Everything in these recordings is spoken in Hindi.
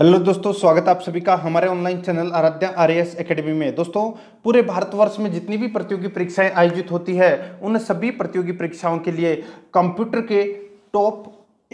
हेलो दोस्तों स्वागत आप सभी का हमारे online channel Aaradhya R S academy में दोस्तों पूरे भारतवर्ष में जितनी भी प्रतियोगी परीक्षाएं आयोजित होती है उन सभी प्रतियोगी परीक्षाओं के लिए कंप्यूटर के टॉप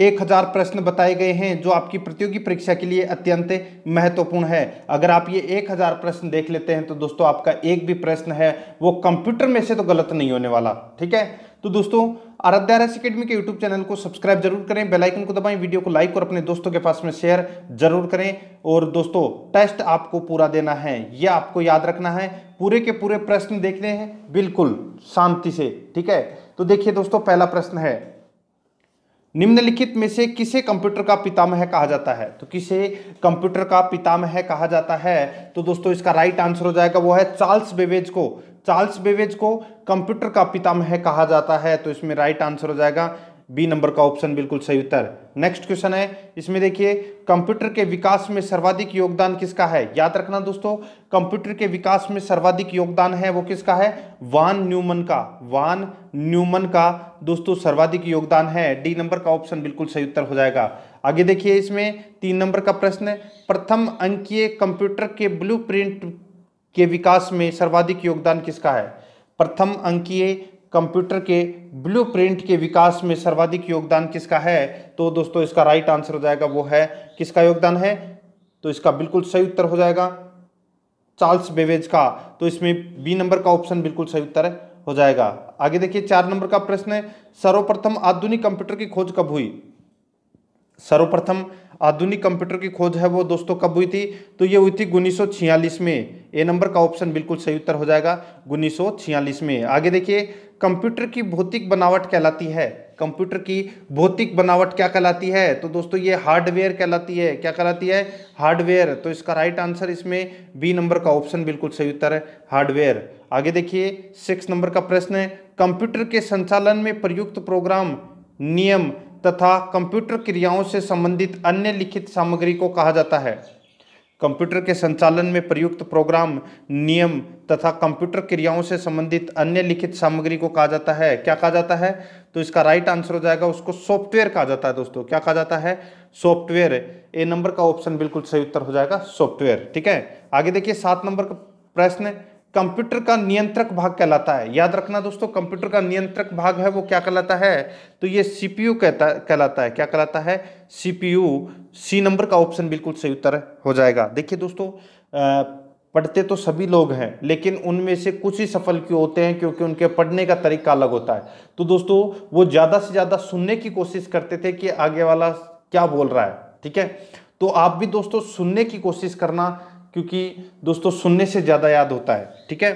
एक हजार प्रश्न बताए गए हैं जो आपकी प्रतियोगी परीक्षा के लिए अत्यंत महत्वपूर्ण है अगर आप ये एक हजार प्रश्न देख लेते हैं तो दोस्तों आपका एक भी प्रश्न है वो कंप्यूटर में से तो गलत नहीं होने वाला ठीक है तो दोस्तों आराध्या राशि अकेडमी के यूट्यूब चैनल को सब्सक्राइब जरूर करें बेल आइकन को दबाएं वीडियो को लाइक और अपने दोस्तों के पास में शेयर जरूर करें और दोस्तों टेस्ट आपको पूरा देना है यह आपको याद रखना है पूरे के पूरे प्रश्न देखने हैं बिल्कुल शांति से ठीक है तो देखिए दोस्तों पहला प्रश्न है निम्नलिखित में से किसे कंप्यूटर का पितामह कहा जाता है तो किसे कंप्यूटर का पितामह कहा जाता है तो दोस्तों इसका राइट आंसर हो जाएगा वो है चार्ल्स बेबेज को चार्ल्स बेवेज को कंप्यूटर का पितामह कहा जाता है तो इसमें राइट आंसर हो जाएगा बी नंबर का ऑप्शन बिल्कुल सही उत्तर नेक्स्ट क्वेश्चन है इसमें देखिए कंप्यूटर के विकास में सर्वाधिक योगदान किसका है याद रखना दोस्तों कंप्यूटर के विकास में सर्वाधिक योगदान है वो किसका है वान न्यूमन का वान न्यूमन का दोस्तों सर्वाधिक योगदान है डी नंबर का ऑप्शन बिल्कुल सही उत्तर हो जाएगा आगे देखिए इसमें तीन नंबर का प्रश्न प्रथम अंकीय कंप्यूटर के ब्लू के विकास में सर्वाधिक योगदान किसका है प्रथम अंकीय कंप्यूटर के ब्लूप्रिंट के विकास में सर्वाधिक योगदान किसका है तो दोस्तों इसका राइट आंसर हो जाएगा वो है किसका योगदान है तो इसका बिल्कुल सही उत्तर हो जाएगा चार्ल्स बेवेज का तो इसमें बी नंबर का ऑप्शन बिल्कुल सही उत्तर हो जाएगा आगे देखिए चार नंबर का प्रश्न है सर्वप्रथम आधुनिक कंप्यूटर की खोज कब हुई सर्वप्रथम आधुनिक कंप्यूटर की खोज है वो दोस्तों कब हुई थी तो ये हुई थी उन्नीस में ए नंबर का ऑप्शन बिल्कुल सही उत्तर हो जाएगा उन्नीस में आगे देखिए कंप्यूटर की भौतिक बनावट कहलाती है कंप्यूटर की भौतिक बनावट क्या कहलाती है तो दोस्तों ये हार्डवेयर कहलाती है क्या कहलाती है हार्डवेयर तो इसका राइट आंसर इसमें बी नंबर का ऑप्शन बिल्कुल सही उत्तर है हार्डवेयर आगे देखिए सिक्स नंबर का प्रश्न है कंप्यूटर के संचालन में प्रयुक्त प्रोग्राम नियम तथा कंप्यूटर क्रियाओं से संबंधित अन्य लिखित सामग्री को कहा जाता है कंप्यूटर के संचालन में प्रयुक्त प्रोग्राम नियम तथा कंप्यूटर क्रियाओं से संबंधित अन्य लिखित सामग्री को कहा जाता है क्या कहा जाता है तो इसका राइट आंसर हो जाएगा उसको सॉफ्टवेयर कहा जाता है दोस्तों क्या कहा जाता है सॉफ्टवेयर ए नंबर का ऑप्शन बिल्कुल सही उत्तर हो जाएगा सॉफ्टवेयर ठीक है आगे देखिए सात नंबर का प्रश्न कंप्यूटर का नियंत्रक भाग कहलाता है याद रखना दोस्तों कंप्यूटर का नियंत्रक भाग है वो क्या कहलाता है तो ये सीपीयू कहता कहलाता है क्या कहलाता है सीपीयू सी नंबर का ऑप्शन बिल्कुल सही उत्तर हो जाएगा देखिए दोस्तों पढ़ते तो सभी लोग हैं लेकिन उनमें से कुछ ही सफल क्यों होते हैं क्योंकि उनके पढ़ने का तरीका अलग होता है तो दोस्तों वो ज़्यादा से ज़्यादा सुनने की कोशिश करते थे कि आगे वाला क्या बोल रहा है ठीक है तो आप भी दोस्तों सुनने की कोशिश करना क्योंकि दोस्तों सुनने से ज़्यादा याद होता है ठीक है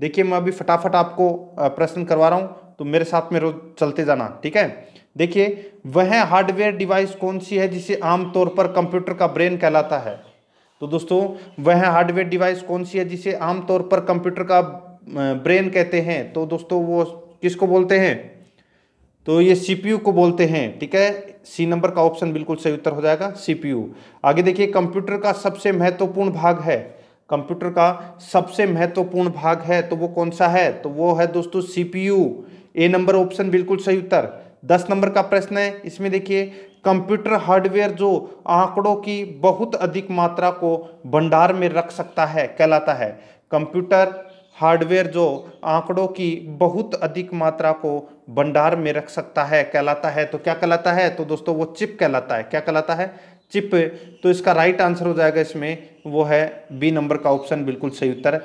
देखिए मैं अभी फटाफट आपको प्रश्न करवा रहा हूँ तो मेरे साथ में रोज चलते जाना ठीक है देखिए वह हार्डवेयर डिवाइस कौन सी है जिसे आमतौर पर कंप्यूटर का ब्रेन कहलाता है तो दोस्तों वह हार्डवेयर डिवाइस कौन सी है जिसे आमतौर पर कंप्यूटर का ब्रेन कहते हैं तो दोस्तों वो किसको बोलते हैं तो ये सीपीयू को बोलते हैं ठीक है सी नंबर का ऑप्शन बिल्कुल सही उत्तर हो जाएगा सीपीयू आगे देखिए कंप्यूटर का सबसे महत्वपूर्ण भाग है कंप्यूटर का सबसे महत्वपूर्ण भाग है तो वो कौन सा है तो वो है दोस्तों सीपीयू ए नंबर ऑप्शन बिल्कुल सही उत्तर दस नंबर का प्रश्न है इसमें देखिए कंप्यूटर हार्डवेयर जो आंकड़ों की बहुत अधिक मात्रा को भंडार में रख सकता है कहलाता है कंप्यूटर हार्डवेयर जो आंकड़ों की बहुत अधिक मात्रा को भंडार में रख सकता है कहलाता है तो क्या कहलाता है तो दोस्तों वो चिप कहलाता है क्या कहलाता है चिप तो इसका राइट आंसर हो जाएगा इसमें वो है बी नंबर का ऑप्शन बिल्कुल सही उत्तर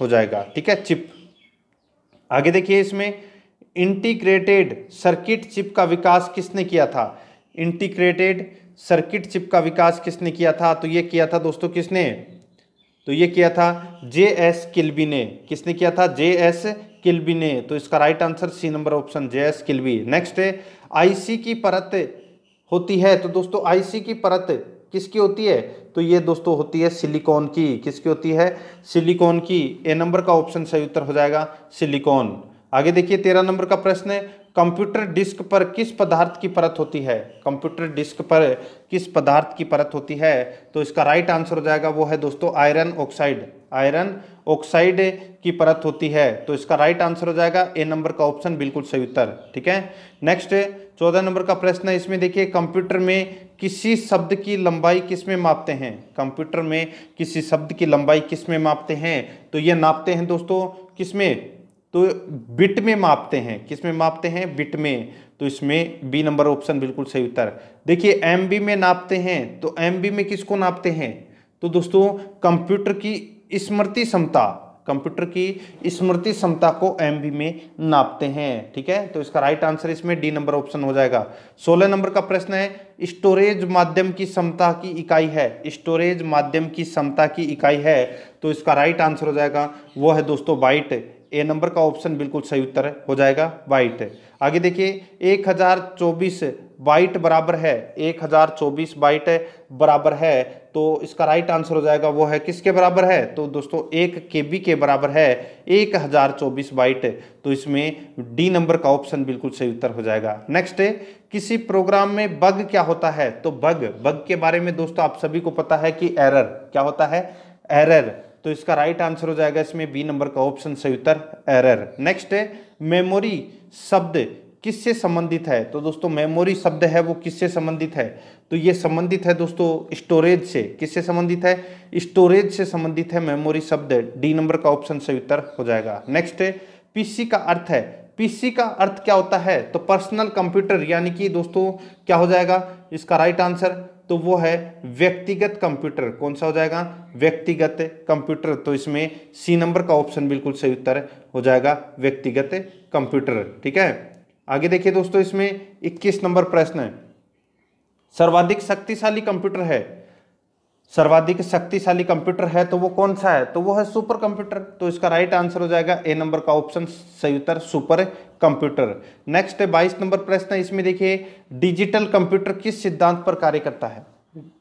हो जाएगा ठीक है चिप आगे देखिए इसमें इंटीग्रेटेड सर्किट चिप का विकास किसने किया था इंटीग्रेटेड सर्किट चिप का विकास किसने किया था तो ये किया था दोस्तों किसने तो ये किया था जे एस किल्बी ने किसने किया था जे एस किल्बी ने तो इसका right answer C number option J S Kilby next है आईसी की परत होती है तो दोस्तों आईसी की परत किसकी होती है तो ये दोस्तों होती है सिलिकॉन की किसकी होती है सिलिकॉन की ए नंबर का ऑप्शन सही उत्तर हो जाएगा सिलिकॉन आगे देखिए तेरह नंबर का प्रश्न है कंप्यूटर डिस्क पर किस पदार्थ की परत होती है कंप्यूटर डिस्क पर किस पदार्थ की परत होती है तो इसका राइट आंसर हो जाएगा वो है दोस्तों आयरन ऑक्साइड आयरन ऑक्साइड की परत होती है तो इसका राइट आंसर हो जाएगा ए नंबर का ऑप्शन बिल्कुल सही उत्तर ठीक है नेक्स्ट चौदह नंबर का प्रश्न है इसमें देखिए कंप्यूटर में किसी शब्द की लंबाई किस में मापते हैं कंप्यूटर में किसी शब्द की लंबाई किस में मापते हैं तो ये नापते हैं दोस्तों किस में तो बिट में मापते हैं किस में मापते हैं बिट में तो इसमें बी नंबर ऑप्शन बिल्कुल सही उत्तर देखिए एम में नापते हैं तो एम में किसको नापते हैं तो दोस्तों कंप्यूटर की स्मृति क्षमता कंप्यूटर की स्मृति क्षमता को एम में नापते हैं ठीक है तो इसका राइट आंसर इसमें डी नंबर ऑप्शन हो जाएगा सोलह नंबर का प्रश्न है स्टोरेज माध्यम की क्षमता की इकाई है स्टोरेज माध्यम की क्षमता की इकाई है तो इसका राइट आंसर हो जाएगा वो है दोस्तों बाइट ए नंबर का ऑप्शन बिल्कुल सही उत्तर हो जाएगा वाइट आगे देखिए एक हजार चौबीस वाइट बराबर है एक हजार चौबीस बाइट बराबर है तो इसका राइट आंसर हो जाएगा वो है किसके बराबर है तो दोस्तों एक के बी के बराबर है एक हजार चौबीस बाइट तो इसमें डी नंबर का ऑप्शन बिल्कुल सही उत्तर हो जाएगा नेक्स्ट है किसी प्रोग्राम में बग क्या होता है तो बग बग के बारे में दोस्तों आप सभी को पता है कि एरर क्या होता है एरर तो इसका राइट आंसर हो जाएगा इसमें बी नंबर का ऑप्शन सही उत्तर एरर नेक्स्ट है मेमोरी शब्द किससे संबंधित है तो दोस्तों मेमोरी शब्द है वो किससे संबंधित है तो ये संबंधित है दोस्तों स्टोरेज से किससे संबंधित है स्टोरेज से संबंधित है मेमोरी शब्द डी नंबर का ऑप्शन सही उत्तर हो जाएगा नेक्स्ट है पीसी का अर्थ है पीसी का अर्थ क्या होता है तो पर्सनल कंप्यूटर यानी कि दोस्तों क्या हो जाएगा इसका राइट आंसर तो वो है व्यक्तिगत कंप्यूटर कौन सा हो जाएगा व्यक्तिगत कंप्यूटर तो इसमें सी नंबर का ऑप्शन बिल्कुल सही उत्तर हो जाएगा व्यक्तिगत कंप्यूटर ठीक है आगे देखिए दोस्तों इसमें 21 नंबर प्रश्न है सर्वाधिक शक्तिशाली कंप्यूटर है सर्वाधिक शक्तिशाली कंप्यूटर है तो वो कौन सा है तो वो है सुपर कंप्यूटर तो इसका राइट आंसर हो जाएगा ए नंबर का ऑप्शन सही उत्तर सुपर कंप्यूटर नेक्स्ट है बाईस नंबर प्रश्न इसमें देखिए डिजिटल कंप्यूटर किस सिद्धांत पर कार्य करता है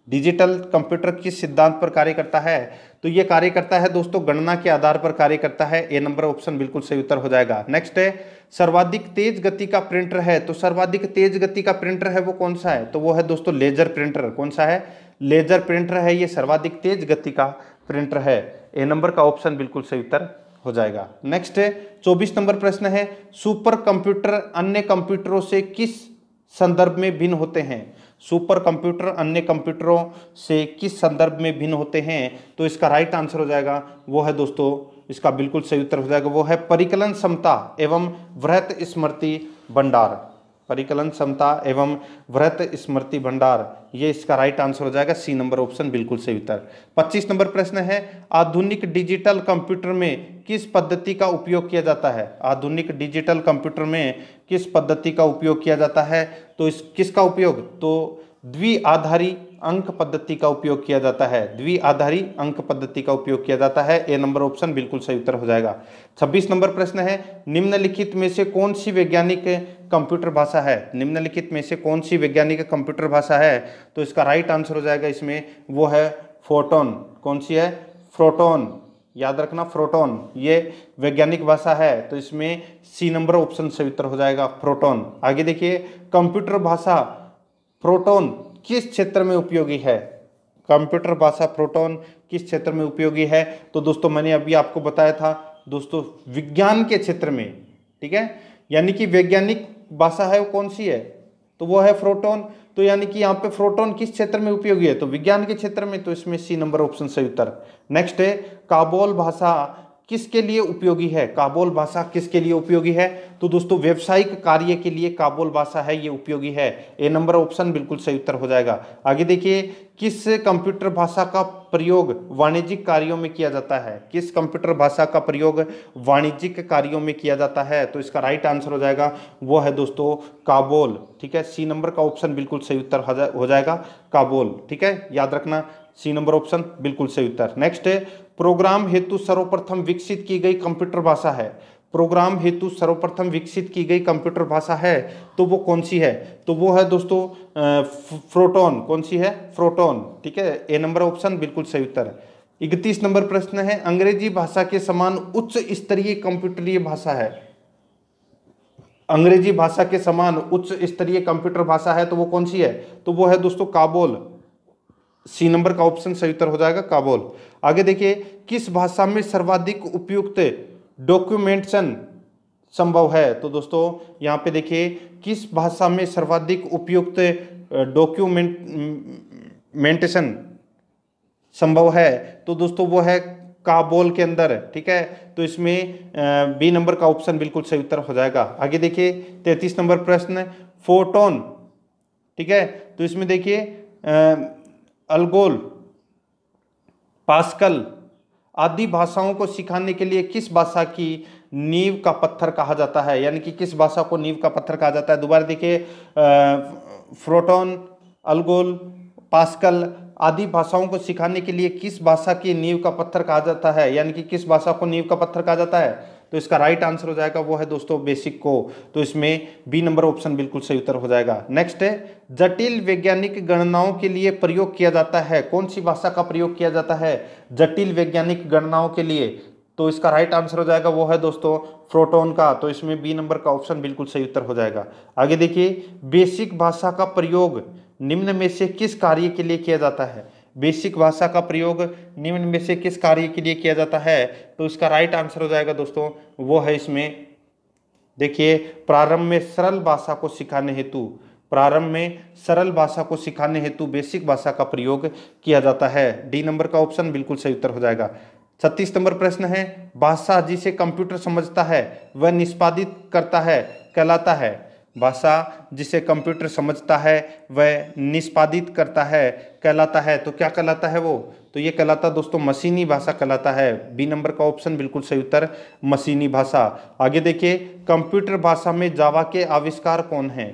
डिजिटल कंप्यूटर किस सिद्धांत पर कार्य करता है तो ये कार्य करता है दोस्तों गणना के आधार पर कार्य करता है ए नंबर ऑप्शन बिल्कुल सही उत्तर हो जाएगा नेक्स्ट है सर्वाधिक तेज गति का प्रिंटर है तो सर्वाधिक तेज गति का प्रिंटर है वो कौन सा है तो वो है दोस्तों लेजर प्रिंटर कौन सा है लेजर प्रिंटर है ये सर्वाधिक तेज गति का प्रिंटर है ए नंबर का ऑप्शन बिल्कुल सही उत्तर हो जाएगा नेक्स्ट है चौबीस नंबर प्रश्न है सुपर कंप्यूटर अन्य कंप्यूटरों से किस संदर्भ में भिन्न होते हैं सुपर कंप्यूटर अन्य कंप्यूटरों से किस संदर्भ में भिन्न होते हैं तो इसका राइट आंसर हो जाएगा वो है दोस्तों इसका बिल्कुल सही उत्तर हो जाएगा वो है परिकलन क्षमता एवं वृहत स्मृति भंडार परिकलन क्षमता एवं वृहत स्मृति भंडार ये इसका राइट आंसर हो जाएगा सी नंबर ऑप्शन बिल्कुल सही उत्तर 25 नंबर प्रश्न है आधुनिक डिजिटल कंप्यूटर में किस पद्धति का उपयोग किया जाता है आधुनिक डिजिटल कंप्यूटर में किस पद्धति का उपयोग किया जाता है तो इस किसका उपयोग तो द्विआधारी अंक पद्धति का उपयोग किया जाता है द्विआधारी अंक पद्धति का उपयोग किया जाता है ए नंबर ऑप्शन बिल्कुल सही उत्तर हो जाएगा 26 नंबर प्रश्न है निम्नलिखित में से कौन सी वैज्ञानिक कंप्यूटर भाषा है निम्नलिखित में से कौन सी वैज्ञानिक कंप्यूटर भाषा है तो इसका राइट आंसर हो जाएगा इसमें वो है फोटोन कौन सी है फ्रोटोन याद रखना प्रोटॉन ये वैज्ञानिक भाषा है तो इसमें सी नंबर ऑप्शन से उत्तर हो जाएगा प्रोटॉन आगे देखिए कंप्यूटर भाषा प्रोटॉन किस क्षेत्र में उपयोगी है कंप्यूटर भाषा प्रोटॉन किस क्षेत्र में उपयोगी है तो दोस्तों मैंने अभी आपको बताया था दोस्तों विज्ञान के क्षेत्र में ठीक है यानी कि वैज्ञानिक भाषा है वो कौन सी है तो वो है प्रोटोन तो यानी कि यहाँ पे प्रोटोन किस क्षेत्र में उपयोगी है तो विज्ञान के क्षेत्र में तो इसमें सी नंबर ऑप्शन सही उत्तर नेक्स्ट है काबोल भाषा किसके लिए उपयोगी है काबोल भाषा किसके लिए उपयोगी है तो दोस्तों व्यवसायिक कार्य के लिए काबोल भाषा है ये उपयोगी है ए नंबर ऑप्शन बिल्कुल सही उत्तर हो जाएगा आगे देखिए किस कंप्यूटर भाषा का प्रयोग वाणिज्यिक कार्यों में किया जाता है किस कंप्यूटर भाषा का प्रयोग वाणिज्यिक कार्यों में किया जाता है तो इसका राइट आंसर हो जाएगा वो है दोस्तों काबोल ठीक है सी नंबर का ऑप्शन बिल्कुल सही उत्तर हो जाएगा काबोल ठीक है याद रखना सी नंबर ऑप्शन बिल्कुल सही उत्तर नेक्स्ट है प्रोग्राम हेतु सर्वप्रथम विकसित की गई कंप्यूटर भाषा है प्रोग्राम हेतु सर्वप्रथम विकसित की गई कंप्यूटर भाषा है तो वो कौन सी है तो वो है दोस्तों फ्रोटोन कौन सी है फ्रोटोन ठीक है ए नंबर ऑप्शन बिल्कुल सही उत्तर है इकतीस नंबर प्रश्न है अंग्रेजी भाषा के समान उच्च स्तरीय कंप्यूटरीय भाषा है अंग्रेजी भाषा के समान उच्च स्तरीय कंप्यूटर भाषा है तो वो कौन सी है तो वो है दोस्तों काबोल सी नंबर का ऑप्शन सही उत्तर हो जाएगा काबुल आगे देखिए किस भाषा में सर्वाधिक उपयुक्त डॉक्यूमेंटेशन संभव है तो दोस्तों यहाँ पे देखिए किस भाषा में सर्वाधिक उपयुक्त मेंटेशन संभव है तो दोस्तों वो है काबोल के अंदर ठीक है तो इसमें बी नंबर का ऑप्शन बिल्कुल सही उत्तर हो जाएगा आगे देखिए तैतीस नंबर प्रश्न फोटोन ठीक है तो इसमें देखिए अलगोल पास्कल आदि भाषाओं को सिखाने के लिए किस भाषा की नींव का पत्थर कहा जाता है यानी कि किस भाषा को नींव का पत्थर कहा जाता है दोबारा देखिए फ्रोटोन अलगोल पास्कल आदि भाषाओं को सिखाने के लिए किस भाषा की नींव का पत्थर कहा जाता है यानी कि किस भाषा को नींव का पत्थर कहा जाता है तो इसका राइट आंसर हो जाएगा वो है दोस्तों बेसिक को तो इसमें बी नंबर ऑप्शन बिल्कुल सही उत्तर हो जाएगा नेक्स्ट है जटिल वैज्ञानिक गणनाओं के लिए प्रयोग किया जाता है कौन सी भाषा का प्रयोग किया जाता है जटिल वैज्ञानिक गणनाओं के लिए तो इसका राइट आंसर हो जाएगा वो है दोस्तों प्रोटोन का तो इसमें बी नंबर का ऑप्शन बिल्कुल सही उत्तर हो जाएगा आगे देखिए बेसिक भाषा का प्रयोग निम्न में से किस कार्य के लिए किया जाता है बेसिक भाषा का प्रयोग निम्न में से किस कार्य के लिए किया जाता है तो इसका राइट आंसर हो जाएगा दोस्तों वो है इसमें देखिए प्रारंभ में सरल भाषा को सिखाने हेतु प्रारंभ में सरल भाषा को सिखाने हेतु बेसिक भाषा का प्रयोग किया जाता है डी नंबर का ऑप्शन बिल्कुल सही उत्तर हो जाएगा छत्तीस नंबर प्रश्न है भाषा जिसे कंप्यूटर समझता है वह निष्पादित करता है कहलाता है भाषा जिसे कंप्यूटर समझता है वह निष्पादित करता है कहलाता है तो क्या कहलाता है वो तो ये कहलाता दोस्तों मशीनी भाषा कहलाता है बी नंबर का ऑप्शन बिल्कुल सही उत्तर मशीनी भाषा आगे देखिए कंप्यूटर भाषा में जावा के आविष्कार कौन हैं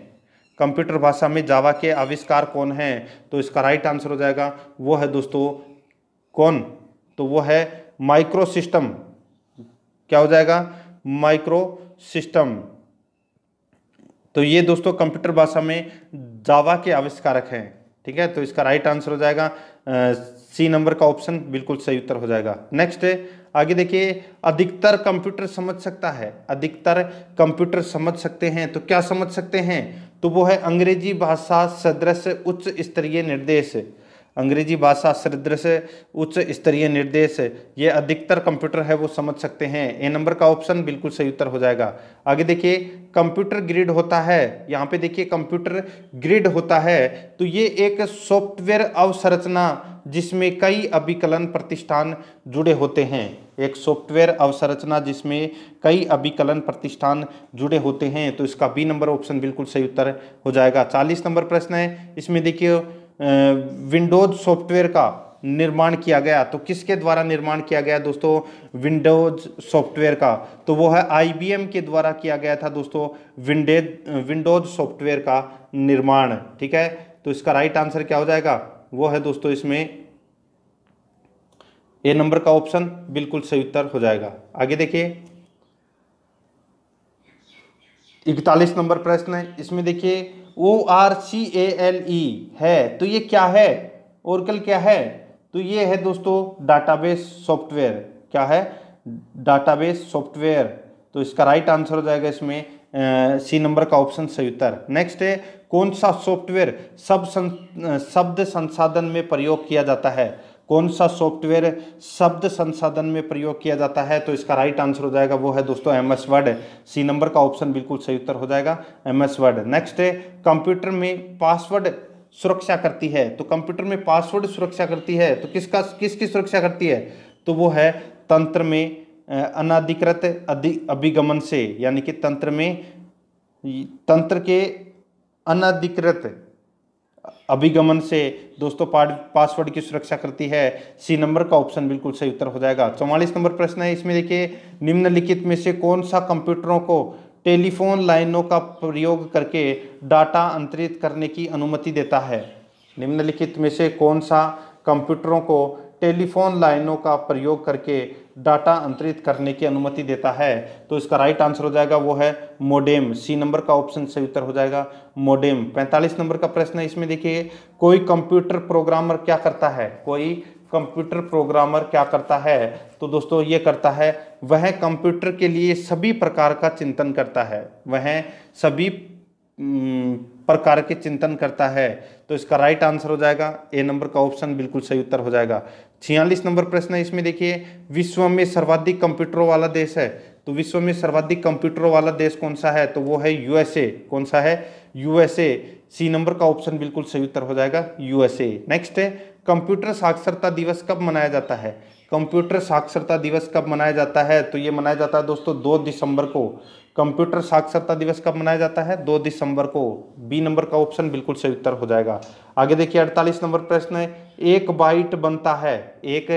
कंप्यूटर भाषा में जावा के आविष्कार कौन हैं तो इसका राइट आंसर हो जाएगा वो है दोस्तों कौन तो वो है माइक्रो सिस्टम क्या हो जाएगा माइक्रो सिस्टम तो ये दोस्तों कंप्यूटर भाषा में जावा के आविष्कारक हैं ठीक है तो इसका राइट आंसर हो जाएगा सी नंबर का ऑप्शन बिल्कुल सही उत्तर हो जाएगा नेक्स्ट है आगे देखिए अधिकतर कंप्यूटर समझ सकता है अधिकतर कंप्यूटर समझ सकते हैं तो क्या समझ सकते हैं तो वो है अंग्रेजी भाषा सदृश उच्च स्तरीय निर्देश अंग्रेजी भाषा सदृश से उच्च स्तरीय निर्देश ये अधिकतर कंप्यूटर है वो समझ सकते हैं ए नंबर का ऑप्शन बिल्कुल सही उत्तर हो जाएगा आगे देखिए कंप्यूटर ग्रिड होता है यहाँ पे देखिए कंप्यूटर ग्रिड होता है तो ये एक सॉफ्टवेयर अवसंरचना जिसमें कई अभिकलन प्रतिष्ठान जुड़े होते हैं एक सॉफ्टवेयर अवसंरचना जिसमें कई अभिकलन प्रतिष्ठान जुड़े होते हैं तो इसका बी नंबर ऑप्शन बिल्कुल सही उत्तर हो जाएगा चालीस नंबर प्रश्न है इसमें देखिए विंडोज सॉफ्टवेयर का निर्माण किया गया तो किसके द्वारा निर्माण किया गया दोस्तों विंडोज सॉफ्टवेयर का तो वो है आईबीएम के द्वारा किया गया था दोस्तों विंडे विंडोज सॉफ्टवेयर का निर्माण ठीक है तो इसका राइट आंसर क्या हो जाएगा वो है दोस्तों इसमें ए नंबर का ऑप्शन बिल्कुल सही उत्तर हो जाएगा आगे देखिए इकतालीस नंबर प्रश्न है इसमें देखिए O R C A L E है तो ये क्या है ओरकल क्या है तो ये है दोस्तों डाटाबेस सॉफ्टवेयर क्या है डाटाबेस सॉफ्टवेयर तो इसका राइट आंसर हो जाएगा इसमें सी नंबर का ऑप्शन सही उत्तर नेक्स्ट है कौन सा सॉफ्टवेयर सब शब्द संसाधन में प्रयोग किया जाता है कौन सा सॉफ्टवेयर शब्द संसाधन में प्रयोग किया जाता है तो इसका राइट आंसर हो जाएगा वो है दोस्तों M S Word C number का ऑप्शन बिल्कुल सही उत्तर हो जाएगा एम एस वर्ड नेक्स्ट है कंप्यूटर में पासवर्ड सुरक्षा करती है तो कंप्यूटर में पासवर्ड सुरक्षा करती है तो किसका किसकी सुरक्षा करती है तो वो है तंत्र में अनाधिकृत अभिगमन से यानी कि तंत्र में तंत्र के अनाधिकृत अभिगमन से दोस्तों पासवर्ड की सुरक्षा करती है सी नंबर का ऑप्शन बिल्कुल सही उत्तर हो जाएगा चौवालीस नंबर प्रश्न है इसमें देखिए निम्नलिखित में से कौन सा कंप्यूटरों को टेलीफोन लाइनों का प्रयोग करके डाटा अंतरित करने की अनुमति देता है निम्नलिखित में से कौन सा कंप्यूटरों को टेलीफोन लाइनों का प्रयोग करके डाटा अंतरित करने की अनुमति देता है तो इसका राइट आंसर हो जाएगा वो है मोडेम सी नंबर का ऑप्शन सही उत्तर हो जाएगा मोडेम 45 नंबर का प्रश्न है इसमें देखिए कोई कंप्यूटर प्रोग्रामर क्या करता है कोई कंप्यूटर प्रोग्रामर क्या करता है तो दोस्तों ये करता है वह कंप्यूटर के लिए सभी प्रकार का चिंतन करता है वह सभी प्रकार के चिंतन करता है तो इसका राइट आंसर हो जाएगा ए नंबर का ऑप्शन बिल्कुल सही उत्तर हो जाएगा छियालीस नंबर प्रश्न है इसमें देखिए विश्व में सर्वाधिक कंप्यूटरों वाला देश है तो विश्व में सर्वाधिक कंप्यूटरों वाला देश कौन सा है तो वो है यूएसए कौन सा है यूएसए सी नंबर का ऑप्शन बिल्कुल सही उत्तर हो जाएगा यूएसए नेक्स्ट है कंप्यूटर साक्षरता दिवस कब मनाया जाता है कंप्यूटर साक्षरता दिवस कब मनाया जाता है तो ये मनाया जाता है दोस्तों दो दिसंबर को कंप्यूटर साक्षरता दिवस कब मनाया जाता है दो दिसंबर को बी नंबर का ऑप्शन बिल्कुल सही उत्तर हो जाएगा आगे देखिए अड़तालीस नंबर प्रश्न है एक बाइट बनता है एक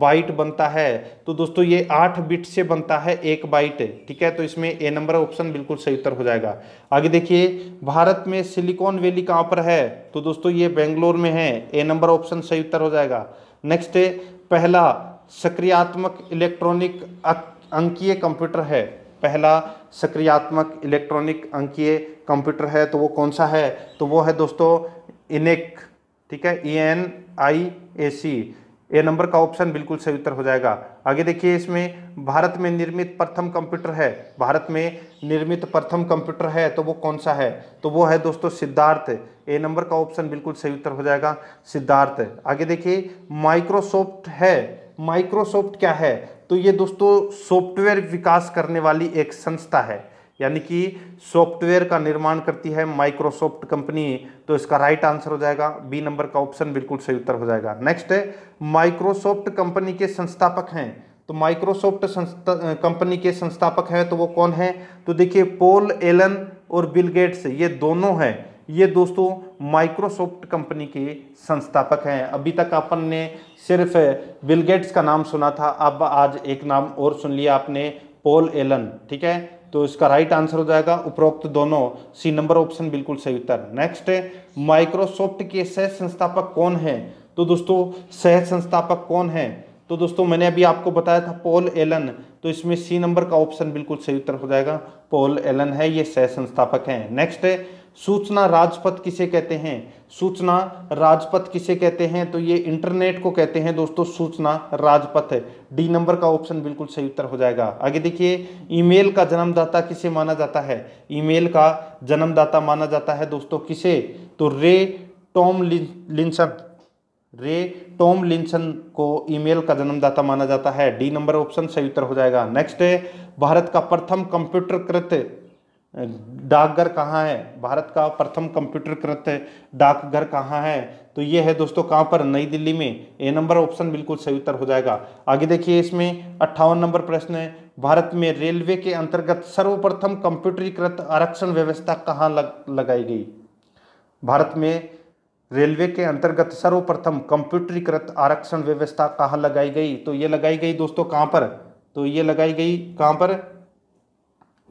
बाइट बनता है तो दोस्तों ये आठ बिट से बनता है एक बाइट ठीक है तो इसमें ए नंबर ऑप्शन बिल्कुल सही उत्तर हो जाएगा आगे देखिए भारत में सिलिकॉन वैली कहाँ पर है तो दोस्तों ये बेंगलोर में है ए नंबर ऑप्शन सही उत्तर हो जाएगा नेक्स्ट पहला सक्रियात्मक इलेक्ट्रॉनिक अंकीय कंप्यूटर है पहला सक्रियात्मक इलेक्ट्रॉनिक अंकीय कंप्यूटर है तो वो कौन सा है तो वो है दोस्तों इनेक ठीक है E N I A C A number का ऑप्शन बिल्कुल सही उत्तर हो जाएगा आगे देखिए इसमें भारत में निर्मित प्रथम कंप्यूटर है भारत में निर्मित प्रथम कंप्यूटर है तो वो कौन सा है तो वो है दोस्तों सिद्धार्थ ए नंबर का ऑप्शन बिल्कुल सही उत्तर हो जाएगा सिद्धार्थ आगे देखिए माइक्रोसॉफ्ट है माइक्रोसॉफ्ट क्या है तो ये दोस्तों सॉफ्टवेयर विकास करने वाली एक संस्था है यानी कि सॉफ्टवेयर का निर्माण करती है माइक्रोसॉफ्ट कंपनी तो इसका राइट आंसर हो जाएगा बी नंबर का ऑप्शन बिल्कुल सही उत्तर हो जाएगा नेक्स्ट है माइक्रोसॉफ्ट कंपनी के संस्थापक हैं तो माइक्रोसॉफ्ट कंपनी के संस्थापक हैं तो वो कौन है तो देखिए पोल एलन और बिल गेट्स ये दोनों हैं ये दोस्तों माइक्रोसॉफ्ट कंपनी के संस्थापक हैं अभी तक अपन ने सिर्फ बिल गेट्स का नाम सुना था अब आज एक नाम और सुन लिया आपने पोल एलन ठीक है तो इसका राइट आंसर हो जाएगा उपरोक्त दोनों सी नंबर ऑप्शन बिल्कुल सही उत्तर नेक्स्ट माइक्रोसॉफ्ट के सह संस्थापक कौन है तो दोस्तों सह संस्थापक कौन है तो दोस्तों मैंने अभी आपको बताया था पोल एलन तो इसमें सी नंबर का ऑप्शन बिल्कुल सही उत्तर हो जाएगा पोल एलन है ये सह संस्थापक हैं नेक्स्ट है सूचना राजपथ किसे कहते हैं सूचना राजपथ किसे कहते हैं तो ये इंटरनेट को कहते हैं दोस्तों सूचना राजपथ है डी नंबर का ऑप्शन बिल्कुल सही उत्तर हो जाएगा आगे देखिए ईमेल का जन्मदाता किसे माना जाता है ईमेल का जन्मदाता माना जाता है दोस्तों किसे तो Ray Tomlinson Ray Tomlinson को ईमेल का जन्मदाता माना जाता है डी नंबर ऑप्शन सही उत्तर हो जाएगा नेक्स्ट है भारत का प्रथम कंप्यूटरकृत डाकघर कहाँ है भारत का प्रथम कंप्यूटरकृत डाकघर कहाँ है तो ये है दोस्तों कहाँ पर नई दिल्ली में ए नंबर ऑप्शन बिल्कुल सही उत्तर हो जाएगा आगे देखिए इसमें अट्ठावन नंबर प्रश्न है भारत में रेलवे के अंतर्गत सर्वप्रथम कंप्यूटरीकृत आरक्षण व्यवस्था कहाँ लग लगाई गई भारत में रेलवे के अंतर्गत सर्वप्रथम कंप्यूटरीकृत आरक्षण व्यवस्था कहाँ लगाई गई तो ये लगाई गई दोस्तों कहाँ पर तो ये लगाई गई कहाँ पर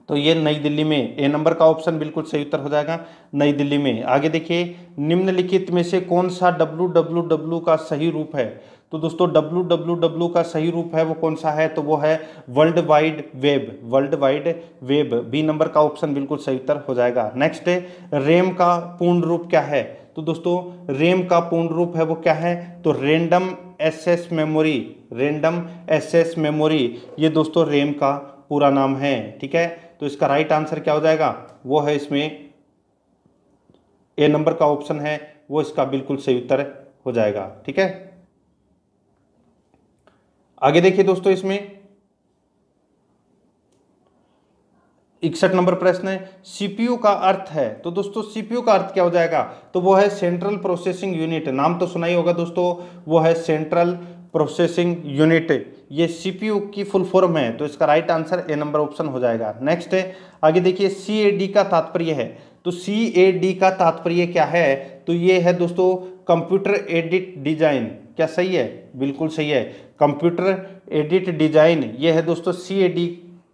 तो ये नई दिल्ली में ए नंबर का ऑप्शन बिल्कुल सही उत्तर हो जाएगा नई दिल्ली में आगे देखिए निम्नलिखित में से कौन सा डब्ल्यू डब्लू डब्लू का सही रूप है तो दोस्तों डब्लू डब्लू डब्लू का सही रूप है वो कौन सा है तो वो है world wide web world wide web B number का ऑप्शन बिल्कुल सही उत्तर हो जाएगा नेक्स्ट रेम का पूर्ण रूप क्या है तो दोस्तों रेम का पूर्ण रूप है वो क्या है तो random access memory random access memory ये दोस्तों रेम का पूरा नाम है ठीक है तो इसका राइट आंसर क्या हो जाएगा वो है इसमें ए नंबर का ऑप्शन है वो इसका बिल्कुल सही उत्तर हो जाएगा ठीक है आगे देखिए दोस्तों इसमें इकसठ नंबर प्रश्न है सीपीयू का अर्थ है तो दोस्तों सीपीयू का अर्थ क्या हो जाएगा तो वो है सेंट्रल प्रोसेसिंग यूनिट नाम तो सुना ही होगा दोस्तों वो है सेंट्रल प्रोसेसिंग यूनिट ये सीपीयू की फुल फॉर्म है तो इसका right answer A number option हो जाएगा नेक्स्ट है आगे देखिए सी का तात्पर्य है तो सी का तात्पर्य क्या है तो ये है दोस्तों कंप्यूटर एडिट डिजाइन क्या सही है बिल्कुल सही है कंप्यूटर एडिट डिजाइन ये है दोस्तों सी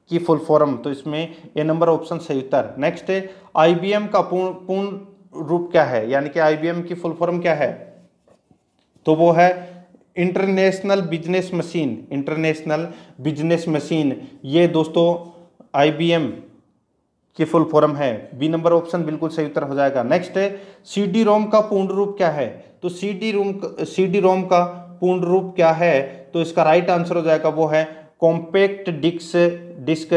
की फुल फॉर्म तो इसमें ए नंबर ऑप्शन सही उत्तर नेक्स्ट है आई का पूर्ण पूर्ण रूप क्या है यानी कि आई की फुल फॉर्म क्या है तो वो है international business machine international business machine ये दोस्तों आईबीएम की फुल फॉर्म है बी नंबर ऑप्शन बिल्कुल सही उत्तर हो जाएगा नेक्स्ट है सी डी रोम का पूर्ण रूप क्या है तो सी डी रोम सी डी रोम का पूर्ण रूप क्या है तो इसका राइट आंसर हो जाएगा वो है compact disc disc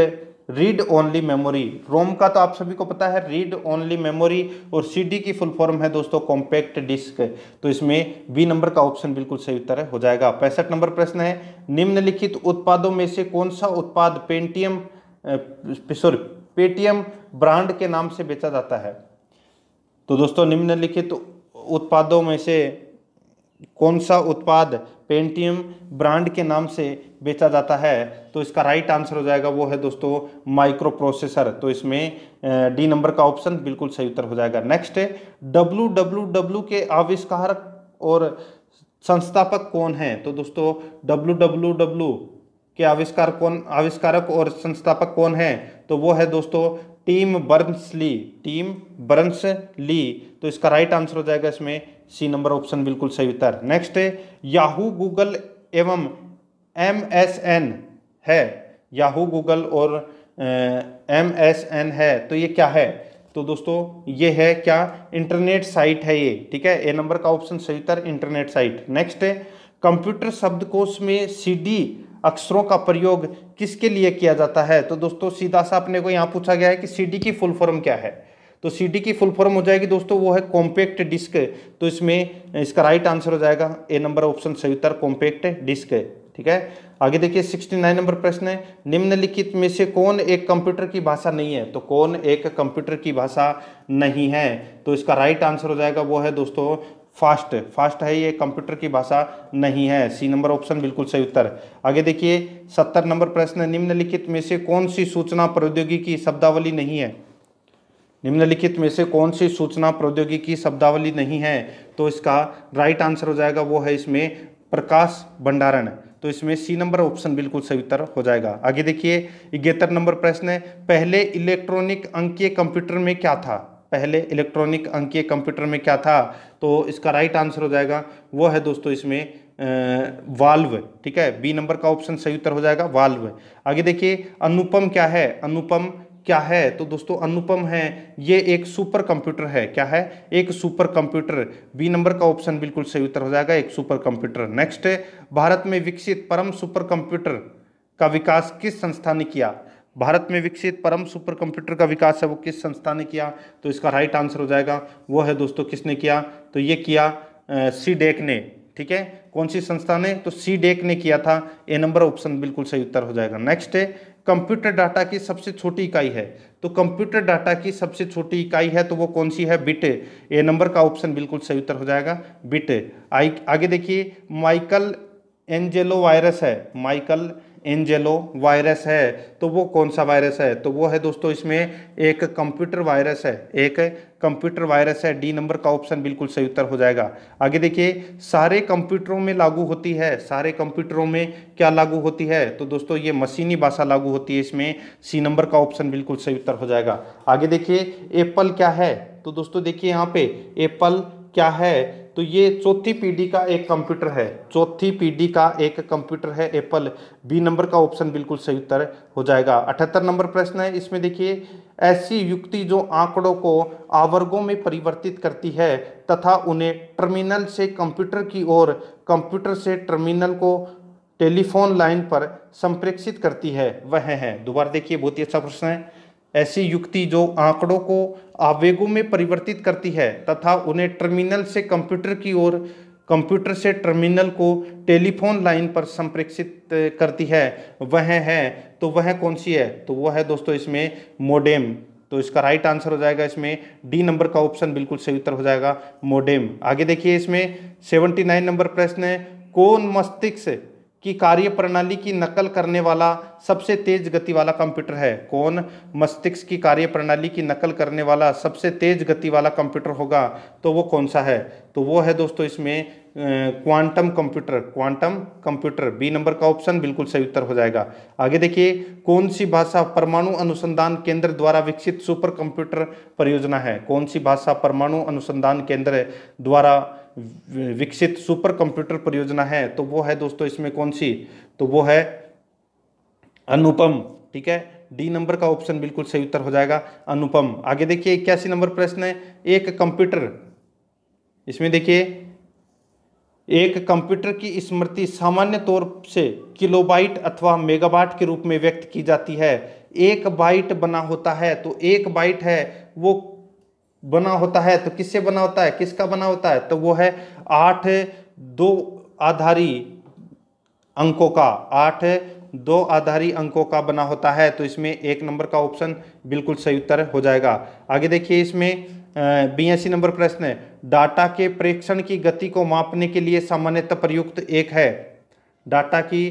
read only memory ROM का तो आप सभी को पता है रीड ओनली मेमोरी और सीडी की फुल फॉर्म है दोस्तों कॉम्पैक्ट डिस्क तो इसमें बी नंबर का ऑप्शन बिल्कुल सही उत्तर हो जाएगा पैंसठ नंबर प्रश्न है निम्नलिखित उत्पादों में से कौन सा उत्पाद पेंटीएम सॉरी पेटीएम ब्रांड के नाम से बेचा जाता है तो दोस्तों निम्नलिखित उत्पादों में से कौन सा उत्पाद पेंटीएम ब्रांड के नाम से बेचा जाता है तो इसका राइट आंसर हो जाएगा वो है दोस्तों माइक्रो प्रोसेसर तो इसमें डी नंबर का ऑप्शन बिल्कुल सही उत्तर हो जाएगा नेक्स्ट है डब्लू डब्लू डब्लू के आविष्कारक और संस्थापक कौन है तो दोस्तों डब्लू डब्लू डब्लू के आविष्कार कौन आविष्कारक और संस्थापक कौन है तो वो है दोस्तों टीम ली टीम ली तो इसका राइट आंसर हो जाएगा इसमें सी नंबर ऑप्शन बिल्कुल सही उत्तर नेक्स्ट है याहू गूगल एवं एम एस एन है याहू गूगल और एम एस एन है तो ये क्या है तो दोस्तों ये है क्या इंटरनेट साइट है ये ठीक है ए नंबर का ऑप्शन सही उत्तर इंटरनेट साइट नेक्स्ट है कंप्यूटर शब्दकोश में सीडी अक्षरों का प्रयोग किसके लिए किया जाता है तो दोस्तों सीधा सा अपने को यहाँ पूछा गया है कि सीडी की फुल फॉर्म क्या है तो सीडी की फुल फॉर्म हो जाएगी दोस्तों वो है कॉम्पैक्ट डिस्क तो इसमें इसका राइट आंसर हो जाएगा ए नंबर ऑप्शन सही उत्तर कॉम्पैक्ट डिस्क ठीक है आगे देखिए 69 नंबर प्रश्न है निम्नलिखित में से कौन एक कंप्यूटर की भाषा नहीं है तो कौन एक कंप्यूटर की भाषा नहीं है तो इसका राइट आंसर हो जाएगा वो है दोस्तों फास्ट फास्ट है ये कंप्यूटर की भाषा नहीं है सी नंबर ऑप्शन बिल्कुल सही उत्तर आगे देखिए सत्तर नंबर प्रश्न निम्नलिखित में से कौन सी सूचना प्रौद्योगिकी शब्दावली नहीं है निम्नलिखित में से कौन सी सूचना प्रौद्योगिकी शब्दावली नहीं है तो इसका राइट आंसर हो जाएगा वो है इसमें प्रकाश भंडारण तो इसमें सी नंबर ऑप्शन बिल्कुल सही उत्तर हो जाएगा आगे देखिए इकहत्तर नंबर प्रश्न है पहले इलेक्ट्रॉनिक अंकीय कंप्यूटर में क्या था पहले इलेक्ट्रॉनिक अंकीय कंप्यूटर में क्या था तो इसका राइट आंसर हो जाएगा वो है दोस्तों इसमें वाल्व ठीक है बी नंबर का ऑप्शन सही उत्तर हो जाएगा वाल्व आगे देखिए अनुपम क्या है अनुपम क्या है तो दोस्तों अनुपम है ये एक सुपर कंप्यूटर है क्या है एक सुपर कंप्यूटर बी नंबर का ऑप्शन बिल्कुल सही उत्तर हो जाएगा एक सुपर कंप्यूटर नेक्स्ट भारत में विकसित परम सुपर कंप्यूटर का विकास किस संस्था ने किया भारत में विकसित परम सुपर कंप्यूटर का विकास है वो किस संस्था ने किया तो इसका राइट आंसर हो जाएगा वो है दोस्तों किसने किया तो ये किया सी डेक e ने ठीक है कौन सी संस्था ने तो सी डेक e ने किया था ए नंबर ऑप्शन बिल्कुल सही उत्तर हो जाएगा नेक्स्ट है कंप्यूटर डाटा की सबसे छोटी इकाई है तो कंप्यूटर डाटा की सबसे छोटी इकाई है तो वो कौन सी है बिट ए नंबर का ऑप्शन बिल्कुल सही उत्तर हो जाएगा बिट आई आगे देखिए माइकल एंजेलो वायरस है माइकल एंजेलो वायरस है तो वो कौन सा वायरस है तो वो है दोस्तों इसमें एक कंप्यूटर वायरस है एक कंप्यूटर वायरस है डी नंबर का ऑप्शन बिल्कुल सही उत्तर हो जाएगा आगे देखिए सारे कंप्यूटरों में लागू होती है सारे कंप्यूटरों में क्या लागू होती है तो दोस्तों ये मशीनी भाषा लागू होती है इसमें सी नंबर का ऑप्शन बिल्कुल सही उत्तर हो जाएगा आगे देखिए एप्पल क्या है तो दोस्तों देखिए यहाँ पे एप्पल क्या है तो ये चौथी पीढ़ी का एक कंप्यूटर है चौथी पीढ़ी का एक कंप्यूटर है एप्पल बी नंबर का ऑप्शन बिल्कुल सही उत्तर हो जाएगा अठहत्तर नंबर प्रश्न है इसमें देखिए ऐसी युक्ति जो आंकड़ों को आवर्गों में परिवर्तित करती है तथा उन्हें टर्मिनल से कंप्यूटर की ओर कंप्यूटर से टर्मिनल को टेलीफोन लाइन पर संप्रेक्षित करती है वह है दोबारा देखिए बहुत ही अच्छा प्रश्न है ऐसी युक्ति जो आंकड़ों को आवेगों में परिवर्तित करती है तथा उन्हें टर्मिनल से कंप्यूटर की ओर कंप्यूटर से टर्मिनल को टेलीफोन लाइन पर संप्रेक्षित करती है वह है तो वह कौन सी है तो वह है दोस्तों इसमें मोडेम तो इसका राइट आंसर हो जाएगा इसमें डी नंबर का ऑप्शन बिल्कुल सही उत्तर हो जाएगा मोडेम आगे देखिए इसमें सेवनटी नाइन नंबर प्रश्न है कौन मस्तिष्क की कार्य प्रणाली की नकल करने वाला सबसे तेज गति वाला कंप्यूटर है कौन मस्तिष्क की कार्य प्रणाली की नकल करने वाला सबसे तेज गति वाला कंप्यूटर होगा तो वो कौन सा है तो वो है दोस्तों इसमें quantum computer quantum computer B number का ऑप्शन बिल्कुल सही उत्तर हो जाएगा आगे देखिए कौन सी भाषा परमाणु अनुसंधान केंद्र द्वारा विकसित सुपर कंप्यूटर परियोजना है कौन सी भाषा परमाणु अनुसंधान केंद्र द्वारा विकसित सुपर कंप्यूटर परियोजना है तो वो है दोस्तों इसमें कौन सी तो वो है अनुपम ठीक है डी नंबर का ऑप्शन बिल्कुल सही उत्तर हो जाएगा अनुपम आगे देखिए इक्यासी नंबर प्रश्न है एक कंप्यूटर इसमें देखिए एक कंप्यूटर की स्मृति सामान्य तौर से किलोबाइट अथवा मेगाबाइट के रूप में व्यक्त की जाती है एक बाइट बना होता है तो एक बाइट है वो बना होता है तो किससे बना होता है किसका बना होता है तो वो है आठ दो आधारी अंकों का आठ दो आधारी अंकों का बना होता है तो इसमें एक नंबर का ऑप्शन बिल्कुल सही उत्तर हो जाएगा आगे देखिए इसमें बी नंबर प्रश्न है डाटा के प्रेक्षण की गति को मापने के लिए सामान्यतः प्रयुक्त एक है डाटा की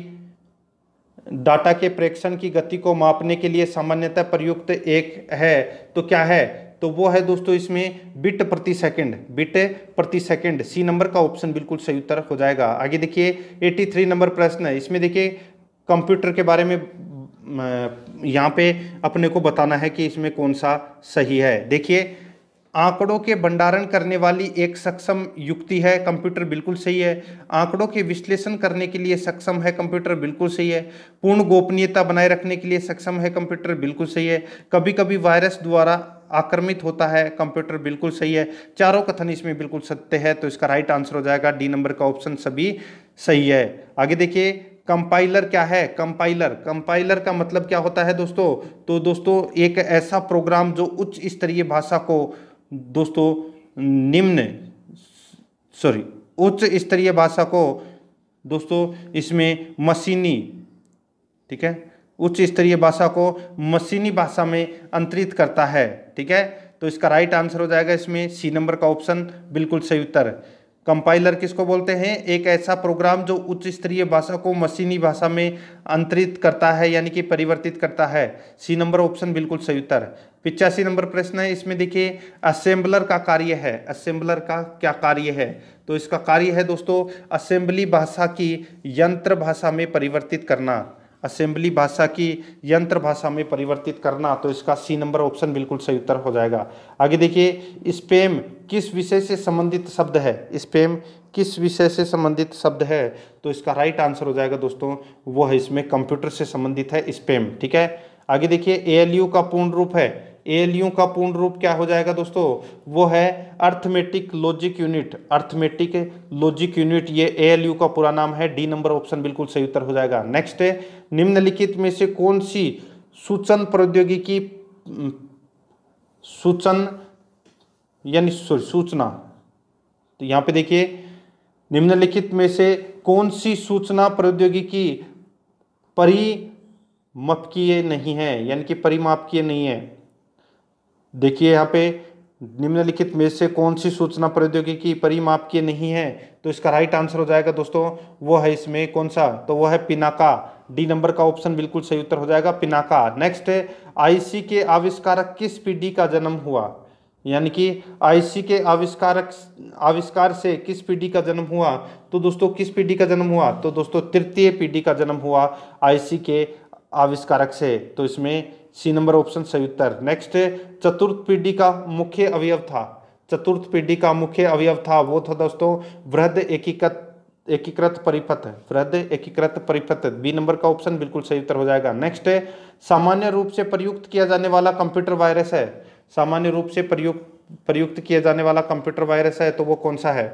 डाटा के प्रेक्षण की गति को मापने के लिए सामान्यतः प्रयुक्त एक है तो क्या है तो वो है दोस्तों इसमें बिट प्रति सेकंड बिट प्रति सेकंड सी नंबर का ऑप्शन बिल्कुल सही उत्तर हो जाएगा आगे देखिए 83 नंबर प्रश्न है इसमें देखिए कंप्यूटर के बारे में यहाँ पे अपने को बताना है कि इसमें कौन सा सही है देखिए आंकड़ों के भंडारण करने वाली एक सक्षम युक्ति है कंप्यूटर बिल्कुल सही है आंकड़ों के विश्लेषण करने के लिए सक्षम है कंप्यूटर बिल्कुल सही है पूर्ण गोपनीयता बनाए रखने के लिए सक्षम है कंप्यूटर बिल्कुल सही है कभी कभी वायरस द्वारा आक्रमित होता है कंप्यूटर बिल्कुल सही है चारों कथन इसमें बिल्कुल सत्य है तो इसका राइट आंसर हो जाएगा डी नंबर का ऑप्शन सभी सही है आगे देखिए कंपाइलर क्या है कंपाइलर कंपाइलर का मतलब क्या होता है दोस्तों तो दोस्तों एक ऐसा प्रोग्राम जो उच्च स्तरीय भाषा को दोस्तों निम्न सॉरी उच्च स्तरीय भाषा को दोस्तों इसमें मशीनी ठीक है उच्च स्तरीय भाषा को मशीनी भाषा में अंतरित करता है ठीक है तो इसका राइट आंसर हो जाएगा इसमें सी नंबर का ऑप्शन बिल्कुल सही उत्तर कंपाइलर किसको बोलते हैं एक ऐसा प्रोग्राम जो उच्च स्तरीय भाषा को मशीनी भाषा में अंतरित करता है यानी कि परिवर्तित करता है सी नंबर ऑप्शन बिल्कुल सही उत्तर पिचासी नंबर प्रश्न है इसमें देखिए असेंबलर का कार्य है असेंबलर का क्या कार्य है तो इसका कार्य है दोस्तों असेंबली भाषा की यंत्र भाषा में परिवर्तित करना असेंबली भाषा की यंत्र भाषा में परिवर्तित करना तो इसका सी नंबर ऑप्शन बिल्कुल सही उत्तर हो जाएगा आगे देखिए स्पेम किस विषय से संबंधित शब्द है स्पेम किस विषय से संबंधित शब्द है तो इसका राइट आंसर हो जाएगा दोस्तों वो है इसमें कंप्यूटर से संबंधित है स्पेम ठीक है आगे देखिए ए का पूर्ण रूप है ए का पूर्ण रूप क्या हो जाएगा दोस्तों वो है arithmetic logic unit arithmetic logic unit ये ए का पूरा नाम है डी नंबर ऑप्शन बिल्कुल सही उत्तर हो जाएगा नेक्स्ट है निम्नलिखित में से कौन सी सूचन प्रौद्योगिकी सूचन यानी सूचना तो यहां पे देखिए निम्नलिखित में से कौन सी सूचना प्रौद्योगिकी परिमापकीय नहीं है यानी कि परिमापकीय नहीं है देखिए यहाँ पे निम्नलिखित में से कौन सी सूचना प्रौद्योगिकी परिमापकीय नहीं है तो इसका राइट आंसर हो जाएगा दोस्तों वो है इसमें कौन सा तो वो है पिनाका डी नंबर का ऑप्शन बिल्कुल सही उत्तर हो जाएगा पिनाका नेक्स्ट है आईसी के आविष्कारक किस पीढ़ी का जन्म हुआ यानी कि आईसी के आविष्कारक आविष्कार से किस पीढ़ी का जन्म हुआ तो दोस्तों किस पीढ़ी का जन्म हुआ तो दोस्तों तृतीय पीढ़ी का जन्म हुआ आईसी के आविष्कारक से तो इसमें सी नंबर ऑप्शन सही उत्तर नेक्स्ट चतुर्थ पीढ़ी का मुख्य अवयव था चतुर्थ पीढ़ी का मुख्य अवयव था वो था दोस्तों वृद्ध एकीकृत एकीकृत परिपथ वृद्ध एकीकृत परिपथ बी नंबर का ऑप्शन बिल्कुल सही उत्तर हो जाएगा नेक्स्ट है सामान्य रूप से प्रयुक्त किया जाने वाला कंप्यूटर वायरस है सामान्य रूप से प्रयुक्त प्रयुक्त किया जाने वाला कंप्यूटर वायरस है तो वो कौन सा है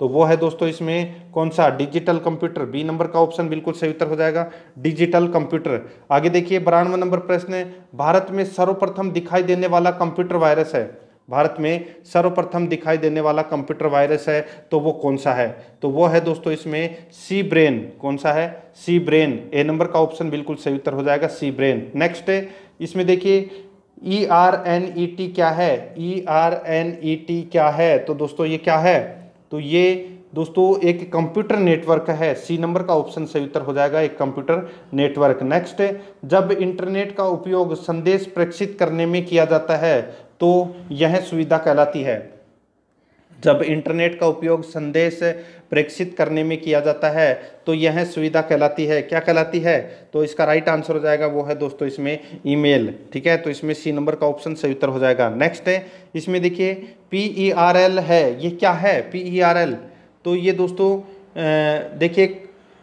तो वो है दोस्तों इसमें कौन सा डिजिटल कंप्यूटर बी नंबर का ऑप्शन बिल्कुल सही उत्तर हो जाएगा डिजिटल कंप्यूटर आगे देखिए बारानवे नंबर प्रश्न है भारत में सर्वप्रथम दिखाई देने वाला कंप्यूटर वायरस है भारत में सर्वप्रथम दिखाई देने वाला कंप्यूटर वायरस है तो वो कौन सा है तो वो है दोस्तों इसमें सी ब्रेन कौन सा है सी ब्रेन ए नंबर का ऑप्शन बिल्कुल सही उत्तर हो जाएगा सी ब्रेन नेक्स्ट इसमें देखिए E R N E T क्या है E R N E T क्या है तो दोस्तों ये क्या है तो ये दोस्तों एक कंप्यूटर नेटवर्क है सी नंबर का ऑप्शन सही उत्तर हो जाएगा एक कंप्यूटर नेटवर्क नेक्स्ट जब इंटरनेट का उपयोग संदेश प्रेक्षित करने में किया जाता है तो यह सुविधा कहलाती है जब इंटरनेट का उपयोग संदेश प्रेक्षित करने में किया जाता है तो यह सुविधा कहलाती है क्या कहलाती है तो इसका राइट आंसर हो जाएगा वो है दोस्तों इसमें ईमेल ठीक है तो इसमें सी नंबर का ऑप्शन सही उत्तर हो जाएगा नेक्स्ट है इसमें देखिए पी ई आर एल है ये क्या है पी ई आर एल तो ये दोस्तों देखिए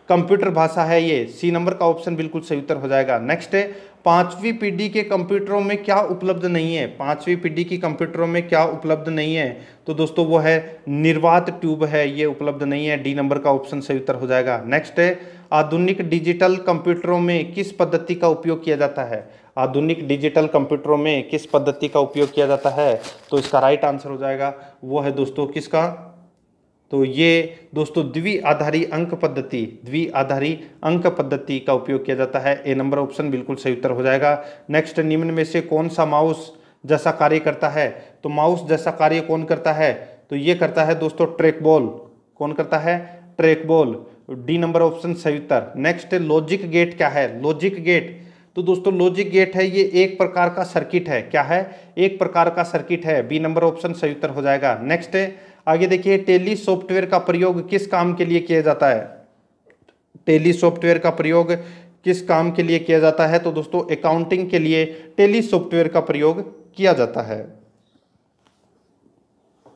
कंप्यूटर भाषा है ये सी नंबर का ऑप्शन बिल्कुल सही उत्तर हो जाएगा नेक्स्ट है पाँचवीं पीढ़ी के कंप्यूटरों में क्या उपलब्ध नहीं है पाँचवीं पीढ़ी की कंप्यूटरों में क्या उपलब्ध नहीं है तो दोस्तों वो है निर्वात ट्यूब है ये उपलब्ध नहीं है डी नंबर का ऑप्शन सही उत्तर हो जाएगा नेक्स्ट है आधुनिक डिजिटल कंप्यूटरों में किस पद्धति का उपयोग किया जाता है आधुनिक डिजिटल कंप्यूटरों में किस पद्धति का उपयोग किया जाता है तो इसका राइट आंसर हो जाएगा वो है दोस्तों किसका तो ये दोस्तों द्वि आधारी अंक पद्धति द्वि आधारी अंक पद्धति का उपयोग किया जाता है ए नंबर ऑप्शन बिल्कुल सही उत्तर हो जाएगा नेक्स्ट निम्न में से कौन सा माउस जैसा कार्य करता है तो माउस जैसा कार्य कौन करता है तो ये करता है दोस्तों ट्रैक बॉल कौन करता है track ball D number option सही उत्तर नेक्स्ट लॉजिक गेट क्या है लॉजिक गेट तो दोस्तों लॉजिक गेट है ये एक प्रकार का सर्किट है क्या है एक प्रकार का सर्किट है बी नंबर ऑप्शन सही उत्तर हो जाएगा नेक्स्ट है आगे देखिए टेली सॉफ्टवेयर का प्रयोग किस काम के लिए किया जाता है टेली सॉफ्टवेयर का प्रयोग किस काम के लिए किया जाता है तो दोस्तों अकाउंटिंग के लिए टेली सॉफ्टवेयर का प्रयोग किया जाता है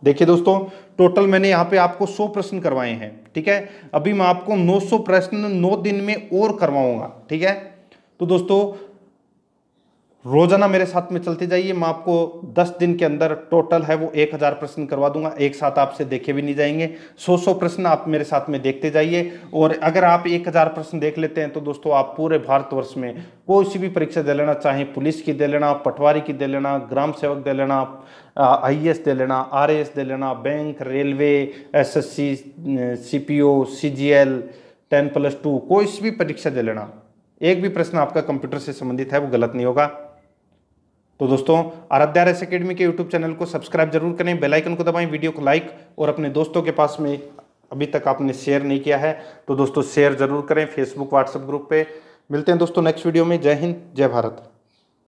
देखिए दोस्तों टोटल मैंने यहां पे आपको 100 प्रश्न करवाए हैं ठीक है अभी मैं आपको 900 प्रश्न 9 दिन में और करवाऊंगा ठीक है तो दोस्तों रोजाना मेरे साथ में चलते जाइए मैं आपको 10 दिन के अंदर टोटल है वो 1000 प्रश्न करवा दूंगा एक साथ आपसे देखे भी नहीं जाएंगे 100 सौ प्रश्न आप मेरे साथ में देखते जाइए और अगर आप 1000 प्रश्न देख लेते हैं तो दोस्तों आप पूरे भारतवर्ष में कोई सी भी परीक्षा दे लेना चाहे पुलिस की दे लेना पटवारी की दे लेना ग्राम सेवक दे लेना आई दे लेना आर दे लेना bank railway S S C C P O C G L ten plus two कोई सी भी परीक्षा दे लेना एक भी प्रश्न आपका कंप्यूटर से संबंधित है वो गलत नहीं होगा तो दोस्तों आराध्या रेस अकेडमी के यूट्यूब चैनल को सब्सक्राइब जरूर करें बेल आइकन को दबाएं वीडियो को लाइक और अपने दोस्तों के पास में अभी तक आपने शेयर नहीं किया है तो दोस्तों शेयर जरूर करें फेसबुक व्हाट्सएप ग्रुप पे मिलते हैं दोस्तों नेक्स्ट वीडियो में जय हिंद जय भारत